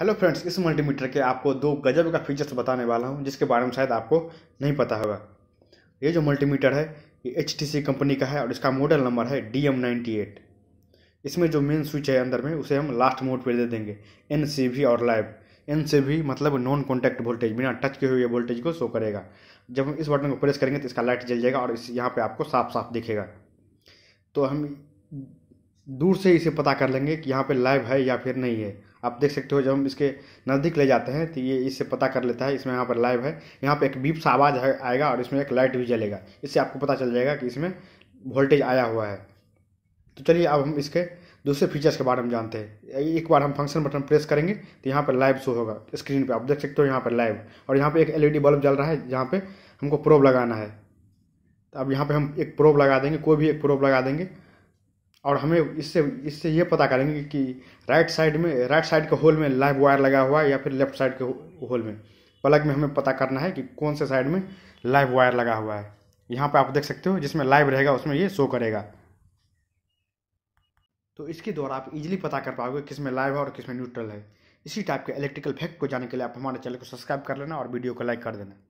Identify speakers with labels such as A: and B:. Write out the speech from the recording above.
A: hello friends इस multimeter के आपको दो गजब का फीचर्स बताने वाला हूँ जिसके बारे में शायद आपको नहीं पता होगा ये जो मल्टीमीटर है ये एच कंपनी का है और इसका मॉडल नंबर है डी एम इसमें जो मेन स्विच है अंदर में उसे हम लास्ट मोड पर दे देंगे एन और लाइव एन मतलब नॉन कॉन्टैक्ट वोल्टेज बिना टच के हुए वोल्टेज को शो करेगा जब हम इस बटन को प्रेस करेंगे तो इसका लाइट जल जाएगा और इस यहाँ पर आपको साफ साफ दिखेगा तो हम दूर से इसे पता कर लेंगे कि यहाँ पे लाइव है या फिर नहीं है आप देख सकते हो जब हम इसके नज़दीक ले जाते हैं तो ये इससे पता कर लेता है इसमें यहाँ पर लाइव है यहाँ पर एक बीप सा आवाज़ आएगा और इसमें एक लाइट भी जलेगा इससे आपको पता चल जाएगा कि इसमें वोल्टेज आया हुआ है तो चलिए अब हम इसके दूसरे फीचर्स के बारे में जानते हैं एक बार हम फंक्शन बटन प्रेस करेंगे तो यहाँ पर लाइव शो होगा स्क्रीन पे आप देख सकते हो यहाँ पर लाइव और यहाँ पे एक एलईडी बल्ब जल रहा है जहाँ पे हमको प्रोब लगाना है तो अब यहाँ पे हम एक प्रोब लगा देंगे कोई भी एक प्रोब लगा देंगे और हमें इससे इससे ये पता करेंगे कि राइट साइड में राइट साइड के होल में लाइव वायर लगा हुआ है या फिर लेफ्ट साइड के होल में प्लग में हमें पता करना है कि कौन से साइड में लाइव वायर लगा हुआ है यहाँ पर आप देख सकते हो जिसमें लाइव रहेगा उसमें ये शो करेगा तो इसके द्वारा आप इजीली पता कर पाओगे किस में लाइव है और किस में न्यूट्रल है इसी टाइप के इलेक्ट्रिकल फैक्ट को जानने के लिए आप हमारे चैनल को सब्सक्राइब कर लेना और वीडियो को लाइक कर देना